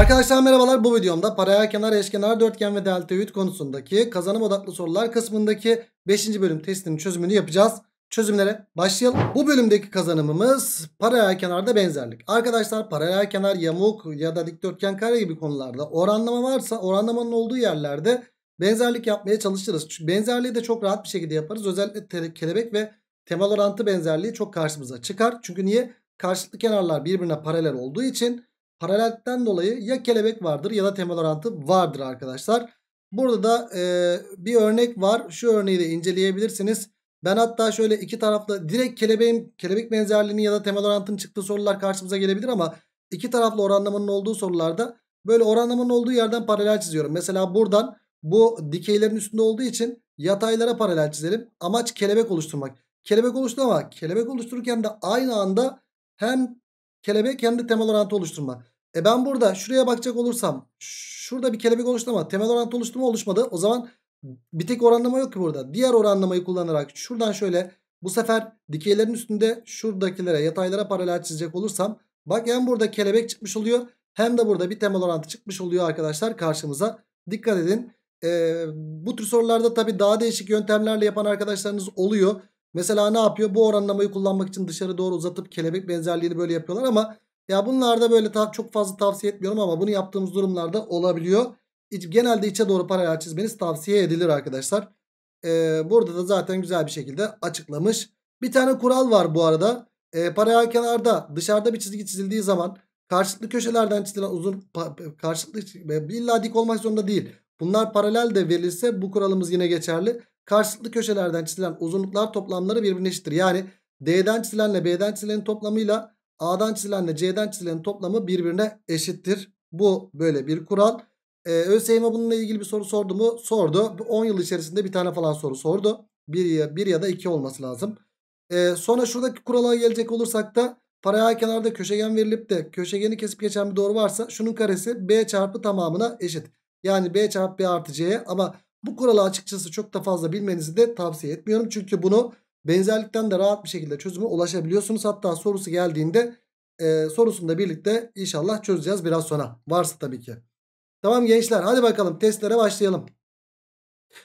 Arkadaşlar merhabalar bu videomda paralel kenar, eşkenar, dörtgen ve delta deltoid konusundaki kazanım odaklı sorular kısmındaki 5. bölüm testinin çözümünü yapacağız. Çözümlere başlayalım. Bu bölümdeki kazanımımız paralel kenarda benzerlik. Arkadaşlar paralel kenar, yamuk ya da dikdörtgen kare gibi konularda oranlama varsa oranlamanın olduğu yerlerde benzerlik yapmaya çalışırız. Çünkü benzerliği de çok rahat bir şekilde yaparız. Özellikle kelebek ve temel orantı benzerliği çok karşımıza çıkar. Çünkü niye? Karşılıklı kenarlar birbirine paralel olduğu için paralellikten dolayı ya kelebek vardır ya da temel orantı vardır arkadaşlar. Burada da e, bir örnek var. Şu örneği de inceleyebilirsiniz. Ben hatta şöyle iki taraflı direkt kelebeğin kelebek benzerliğini ya da temel orantının çıktığı sorular karşımıza gelebilir ama iki taraflı oranlamanın olduğu sorularda böyle oranlamanın olduğu yerden paralel çiziyorum. Mesela buradan bu dikeylerin üstünde olduğu için yataylara paralel çizelim. Amaç kelebek oluşturmak. Kelebek oluştu ama kelebek oluştururken de aynı anda hem kelebek kendi temel orantı oluşturma. E ben burada şuraya bakacak olursam şurada bir kelebek oluştu ama temel orantı oluştu oluşmadı. O zaman bir tek oranlama yok ki burada. Diğer oranlamayı kullanarak şuradan şöyle bu sefer dikeylerin üstünde şuradakilere yataylara paralel çizecek olursam bak hem burada kelebek çıkmış oluyor hem de burada bir temel orantı çıkmış oluyor arkadaşlar karşımıza. Dikkat edin. Ee, bu tür sorularda tabii daha değişik yöntemlerle yapan arkadaşlarınız oluyor. Mesela ne yapıyor? Bu oranlamayı kullanmak için dışarı doğru uzatıp kelebek benzerliğini böyle yapıyorlar ama ya bunlarda böyle çok fazla tavsiye etmiyorum ama bunu yaptığımız durumlarda olabiliyor. Genelde içe doğru paralel çizmeniz tavsiye edilir arkadaşlar. Ee, burada da zaten güzel bir şekilde açıklamış. Bir tane kural var bu arada. Ee, paralel kenarda dışarıda bir çizgi çizildiği zaman karşılıklı köşelerden çizilen uzun karşılıklı illa dik olmak zorunda değil. Bunlar paralel de verilse bu kuralımız yine geçerli. Karşılıklı köşelerden çizilen uzunluklar toplamları birbirine eşittir. Yani D'den çizilenle B'den çizilenin toplamıyla A'dan çizilenle C'den çizilenin toplamı birbirine eşittir. Bu böyle bir kural. Ee, ÖSYM bununla ilgili bir soru sordu mu? Sordu. 10 yıl içerisinde bir tane falan soru sordu. Bir ya, bir ya da iki olması lazım. Ee, sonra şuradaki kurala gelecek olursak da paralel kenarda köşegen verilip de köşegeni kesip geçen bir doğru varsa şunun karesi B çarpı tamamına eşit. Yani B çarpı B artı C'ye ama bu kuralı açıkçası çok da fazla bilmenizi de tavsiye etmiyorum. Çünkü bunu benzerlikten de rahat bir şekilde çözüme ulaşabiliyorsunuz. Hatta sorusu geldiğinde e, sorusunda birlikte inşallah çözeceğiz biraz sonra. Varsa tabii ki. Tamam gençler hadi bakalım testlere başlayalım.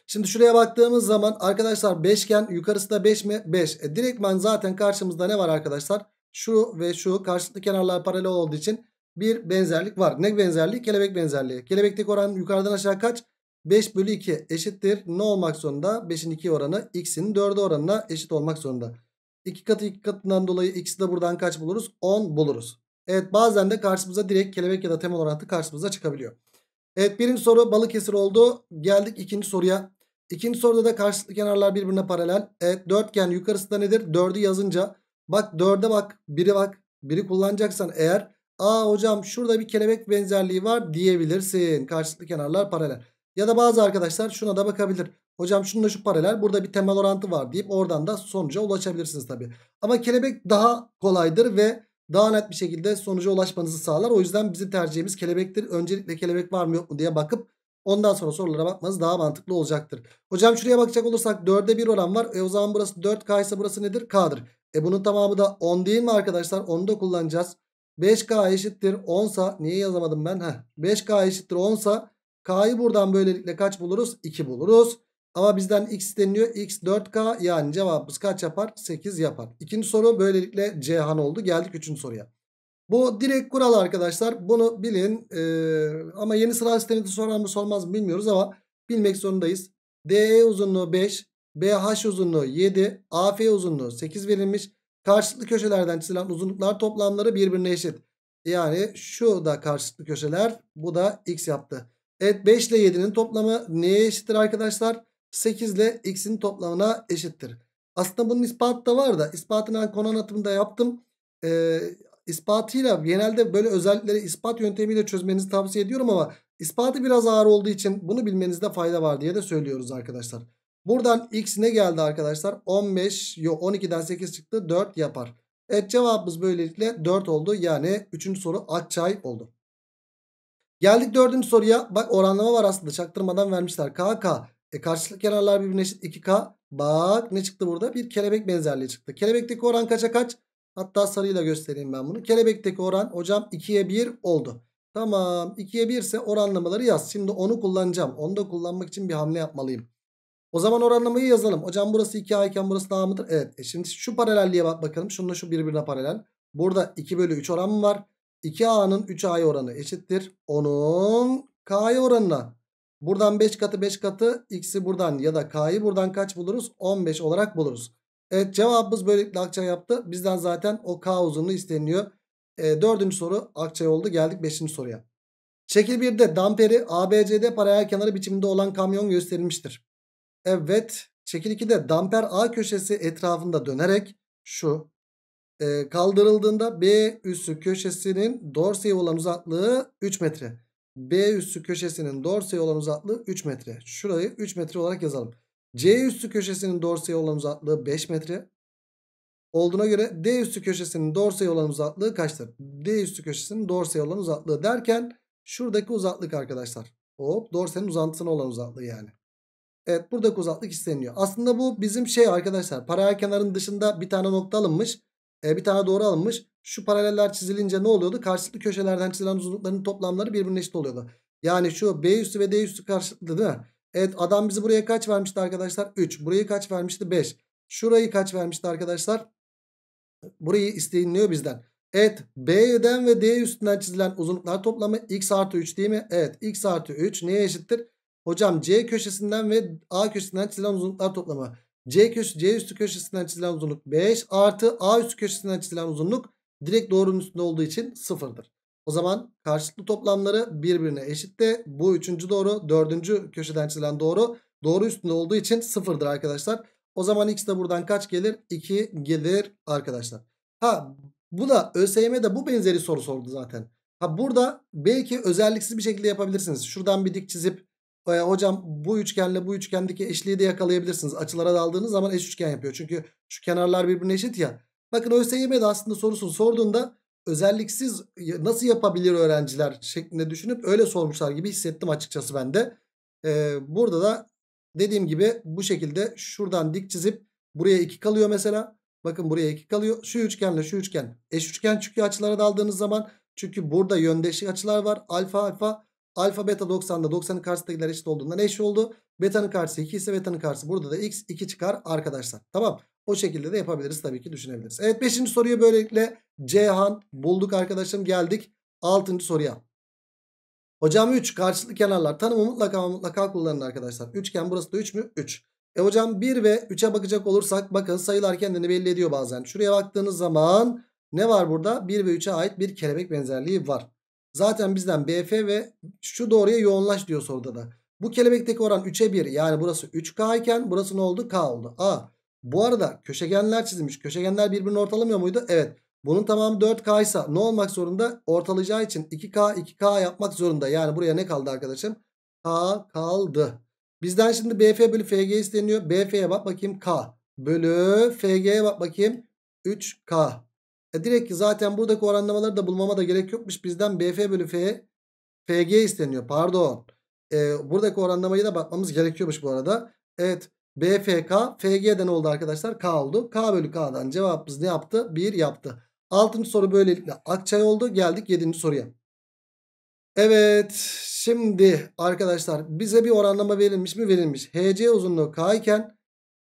Şimdi şuraya baktığımız zaman arkadaşlar beşgen yukarısı da 5 mi? 5. E, direktmen zaten karşımızda ne var arkadaşlar? Şu ve şu karşılıklı kenarlar paralel olduğu için bir benzerlik var. Ne benzerliği? Kelebek benzerliği. Kelebekteki oran yukarıdan aşağı kaç? 5 bölü 2 eşittir. Ne olmak zorunda? 5'in 2 oranı x'in 4 oranına eşit olmak zorunda. 2 katı 2 katından dolayı x'i de buradan kaç buluruz? 10 buluruz. Evet bazen de karşımıza direkt kelebek ya da temel olarak karşımıza çıkabiliyor. Evet birinci soru Balıkesir oldu. Geldik ikinci soruya. İkinci soruda da karşılıklı kenarlar birbirine paralel. Evet dörtgen yukarısı da nedir? 4'ü yazınca bak 4'e bak biri bak. biri kullanacaksan eğer aa hocam şurada bir kelebek benzerliği var diyebilirsin. Karşılıklı kenarlar paralel. Ya da bazı arkadaşlar şuna da bakabilir. Hocam şununla şu paralel burada bir temel orantı var deyip oradan da sonuca ulaşabilirsiniz tabii. Ama kelebek daha kolaydır ve daha net bir şekilde sonuca ulaşmanızı sağlar. O yüzden bizim tercihimiz kelebektir. Öncelikle kelebek var mı yok mu diye bakıp ondan sonra sorulara bakmanız daha mantıklı olacaktır. Hocam şuraya bakacak olursak 4'e 1 oran var. E o zaman burası 4K ise burası nedir? K'dır. E bunun tamamı da 10 değil mi arkadaşlar? Onu da kullanacağız. 5K eşittir 10 niye yazamadım ben? Heh. 5K eşittir 10 K'yı buradan böylelikle kaç buluruz? 2 buluruz. Ama bizden x deniliyor. X 4K yani cevabımız kaç yapar? 8 yapar. İkinci soru böylelikle Cihan oldu. Geldik üçüncü soruya. Bu direkt kural arkadaşlar. Bunu bilin. Ee, ama yeni sıra sisteminde sorar mı sormaz mı bilmiyoruz ama bilmek zorundayız. DE uzunluğu 5, BH uzunluğu 7, AF uzunluğu 8 verilmiş. Karşılıklı köşelerden çizilen uzunluklar toplamları birbirine eşit. Yani şu da karşılıklı köşeler bu da x yaptı. Evet 5 ile 7'nin toplamı neye eşittir arkadaşlar? 8 ile x'in toplamına eşittir. Aslında bunun ispatı da var da ispatını konu anlatımında yaptım. Ee, ispatıyla genelde böyle özellikleri ispat yöntemiyle çözmenizi tavsiye ediyorum ama ispatı biraz ağır olduğu için bunu bilmenizde fayda var diye de söylüyoruz arkadaşlar. Buradan x ne geldi arkadaşlar? 15 yok 12'den 8 çıktı 4 yapar. Evet cevabımız böylelikle 4 oldu. Yani 3. soru Akçay oldu. Geldik dördüncü soruya. Bak oranlama var aslında. Çaktırmadan vermişler. KK. E Karşılık kenarlar birbirine eşit 2K. Bak ne çıktı burada? Bir kelebek benzerliği çıktı. Kelebekteki oran kaça kaç? Hatta sarıyla göstereyim ben bunu. Kelebekteki oran hocam 2'ye 1 oldu. Tamam 2'ye 1 ise oranlamaları yaz. Şimdi onu kullanacağım. Onu da kullanmak için bir hamle yapmalıyım. O zaman oranlamayı yazalım. Hocam burası 2A iken burası daha mıdır? Evet. E şimdi şu paralelliğe bak bakalım. Şununla şu birbirine paralel. Burada 2 bölü 3 oran mı var? 2A'nın 3A'ya oranı eşittir. Onun K'ya oranına. Buradan 5 katı 5 katı X'i buradan ya da K'yı buradan kaç buluruz? 15 olarak buluruz. Evet cevabımız böylelikle Akçay yaptı. Bizden zaten o K uzunluğu isteniliyor. E, dördüncü soru Akçay oldu. Geldik beşinci soruya. Şekil 1'de damperi ABCD paralel kenarı biçiminde olan kamyon gösterilmiştir. Evet. Şekil 2'de damper A köşesi etrafında dönerek şu ee, kaldırıldığında B üssü köşesinin dorseye olan uzaklığı 3 metre. B üssü köşesinin dorseye olan uzaklığı 3 metre. Şurayı 3 metre olarak yazalım. C üssü köşesinin dorseye olan uzaklığı 5 metre. Olduğuna göre D üssü köşesinin dorseye olan uzaklığı kaçtır? D üssü köşesinin dorseye olan uzaklığı derken şuradaki uzaklık arkadaşlar. Hop dorsenin uzantısına olan uzaklığı yani. Evet buradaki uzaklık isteniyor. Aslında bu bizim şey arkadaşlar paralel kenarın dışında bir tane nokta alınmış. E bir tane doğru alınmış. Şu paraleller çizilince ne oluyordu? Karşılıklı köşelerden çizilen uzunlukların toplamları birbirine eşit oluyordu. Yani şu B üstü ve D üstü karşılıklı değil mi? Evet adam bizi buraya kaç vermişti arkadaşlar? 3. Burayı kaç vermişti? 5. Şurayı kaç vermişti arkadaşlar? Burayı isteyinliyor bizden. Evet B'den ve D üstünden çizilen uzunluklar toplamı x artı 3 değil mi? Evet x artı 3 neye eşittir? Hocam C köşesinden ve A köşesinden çizilen uzunluklar toplamı. C, köşe, C üstü köşesinden çizilen uzunluk 5 artı A üstü köşesinden çizilen uzunluk direkt doğrunun üstünde olduğu için sıfırdır. O zaman karşılıklı toplamları birbirine eşit de bu üçüncü doğru dördüncü köşeden çizilen doğru doğru üstünde olduğu için sıfırdır arkadaşlar. O zaman x de buradan kaç gelir? 2 gelir arkadaşlar. Ha bu da ÖSYM'de bu benzeri soru sordu zaten. Ha burada belki özelliksiz bir şekilde yapabilirsiniz. Şuradan bir dik çizip e, hocam bu üçgenle bu üçgendeki eşliği de yakalayabilirsiniz. Açılara daldığınız zaman eş üçgen yapıyor. Çünkü şu kenarlar birbirine eşit ya. Bakın ÖSYM'de aslında sorusunu sorduğunda özelliksiz nasıl yapabilir öğrenciler şeklinde düşünüp öyle sormuşlar gibi hissettim açıkçası ben de. Ee, burada da dediğim gibi bu şekilde şuradan dik çizip buraya 2 kalıyor mesela. Bakın buraya 2 kalıyor. Şu üçgenle şu üçgen eş üçgen çünkü açılara daldığınız zaman çünkü burada yöndeşik açılar var. Alfa alfa Alfa beta 90'da 90'ın karşısındakiler eşit olduğundan eş oldu. Beta'nın karşısı 2 ise beta'nın karşısı burada da x 2 çıkar arkadaşlar. Tamam. O şekilde de yapabiliriz tabii ki düşünebiliriz. Evet 5. soruyu böylelikle Cihan bulduk arkadaşım geldik 6. soruya. Hocam 3 karşılıklı kenarlar tanımı mutlaka mutlaka kullanın arkadaşlar. Üçgen burası da 3 mü? 3. E hocam 1 ve 3'e bakacak olursak bakın sayılar kendini belli ediyor bazen. Şuraya baktığınız zaman ne var burada? 1 ve 3'e ait bir kelebek benzerliği var. Zaten bizden BF ve şu doğruya yoğunlaş diyor soruda da. Bu kelebekteki oran 3'e 1 yani burası 3K iken burası ne oldu? K oldu. A. Bu arada köşegenler çizilmiş. Köşegenler birbirini ortalamıyor muydu? Evet. Bunun tamamı 4K ise ne olmak zorunda? Ortalayacağı için 2K 2K yapmak zorunda. Yani buraya ne kaldı arkadaşım? K kaldı. Bizden şimdi BF bölü FG isteniyor. BF'ye bak bakayım K. Bölü FG'ye bak bakayım 3K. E direkt zaten buradaki oranlamaları da bulmama da gerek yokmuş. Bizden BF bölü F FG isteniyor. Pardon. E, buradaki oranlamayı da bakmamız gerekiyormuş bu arada. Evet. BFK FG'den oldu arkadaşlar. K oldu. K bölü K'dan cevabımız ne yaptı? 1 yaptı. Altıncı soru böylelikle Akçay oldu. Geldik yedinci soruya. Evet şimdi arkadaşlar bize bir oranlama verilmiş mi verilmiş. HC uzunluğu K iken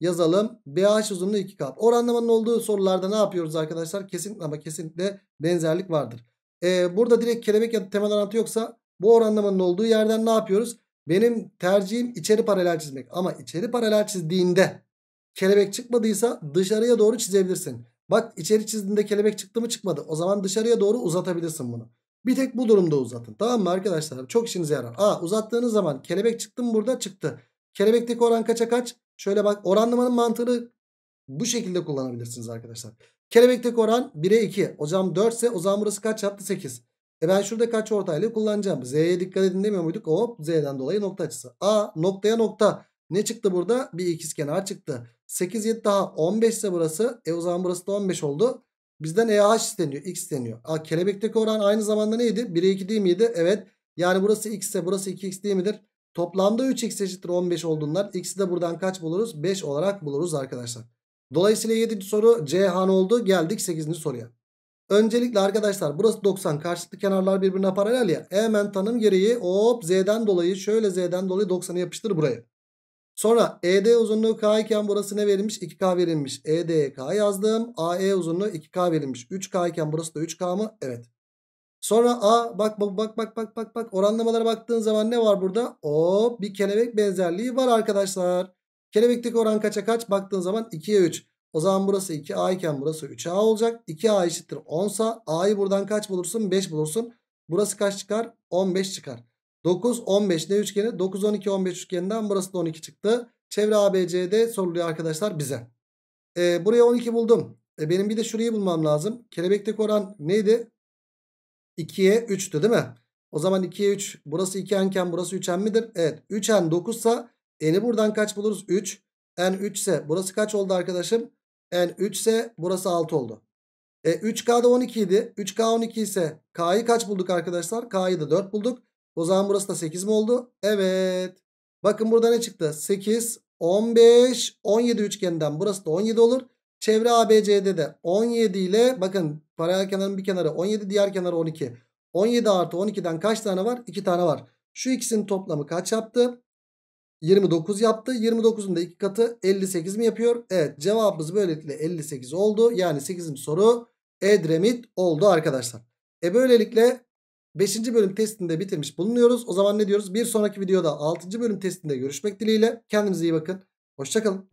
yazalım. BH uzunluğu 2 kat. Oranlamanın olduğu sorularda ne yapıyoruz arkadaşlar? Kesinlikle ama kesinlikle benzerlik vardır. Ee, burada direkt kelebek ya da temel orantı yoksa bu oranlamanın olduğu yerden ne yapıyoruz? Benim tercihim içeri paralel çizmek. Ama içeri paralel çizdiğinde kelebek çıkmadıysa dışarıya doğru çizebilirsin. Bak içeri çizdiğinde kelebek çıktı mı çıkmadı. O zaman dışarıya doğru uzatabilirsin bunu. Bir tek bu durumda uzatın. Tamam mı arkadaşlar? Çok işinize yarar. Aa uzattığınız zaman kelebek çıktı mı burada çıktı. Kelebekteki oran kaça kaç? Şöyle bak oranlamanın mantığını bu şekilde kullanabilirsiniz arkadaşlar. Kelebekteki oran 1'e 2. Hocam 4 ise o zaman burası kaç yaptı? 8. E ben şurada kaç ortaylı kullanacağım? Z'ye dikkat edin demiyor muyduk? Hop Z'den dolayı nokta açısı. A noktaya nokta. Ne çıktı burada? Bir ikizkenar çıktı. 8 7 daha 15 ise burası. E o zaman burası da 15 oldu. Bizden EH isteniyor. X isteniyor. A, kelebekteki oran aynı zamanda neydi? 1'e 2 değil miydi? Evet. Yani burası X ise burası 2X değil midir? Toplamda 3x eşittir 15 olduğundan x'i de buradan kaç buluruz? 5 olarak buluruz arkadaşlar. Dolayısıyla 7. soru C han oldu. Geldik 8. soruya. Öncelikle arkadaşlar burası 90. Karşılıklı kenarlar birbirine paralel ya. Hemen tanım gereği hop Z'den dolayı şöyle Z'den dolayı 90'ı yapıştır buraya. Sonra ED uzunluğu K iken burası ne verilmiş? 2K verilmiş. ED K yazdım. AE uzunluğu 2K verilmiş. 3K iken burası da 3K mı? Evet. Sonra a bak bak bak bak bak bak bak oranlamalara baktığın zaman ne var burada? O bir kelebek benzerliği var arkadaşlar. Kelebekteki oran kaça kaç? Baktığın zaman 2'ye 3. O zaman burası 2a iken burası 3a olacak. 2a eşittir 10 sa a'yı buradan kaç bulursun? 5 bulursun. Burası kaç çıkar? 15 çıkar. 9 15 ne üçgeni? 9 12 15 üçgeninden burası da 12 çıktı. Çevre ABC'de soruluyor arkadaşlar bize. Ee, buraya 12 buldum. E, benim bir de şurayı bulmam lazım. Kelebekteki oran neydi? 2'ye 3'tü değil mi? O zaman 2'ye 3. Burası 2n burası 3n midir? Evet. 3n 9 ise n'i buradan kaç buluruz? 3. n 3 ise burası kaç oldu arkadaşım? n 3 ise burası 6 oldu. E, 3 da 12 idi. 3K 12 ise K'yı kaç bulduk arkadaşlar? K'yı da 4 bulduk. O zaman burası da 8 mi oldu? Evet. Bakın burada ne çıktı? 8, 15, 17 üçgeninden burası da 17 olur. Çevre ABC'de de 17 ile bakın paralel kenarın bir kenarı 17 diğer kenarı 12. 17 artı 12'den kaç tane var? 2 tane var. Şu ikisinin toplamı kaç yaptı? 29 yaptı. 29'un da 2 katı 58 mi yapıyor? Evet cevabımız böylelikle 58 oldu. Yani 8. soru Edremit oldu arkadaşlar. E böylelikle 5. bölüm testinde bitirmiş bulunuyoruz. O zaman ne diyoruz? Bir sonraki videoda 6. bölüm testinde görüşmek dileğiyle. Kendinize iyi bakın. Hoşçakalın.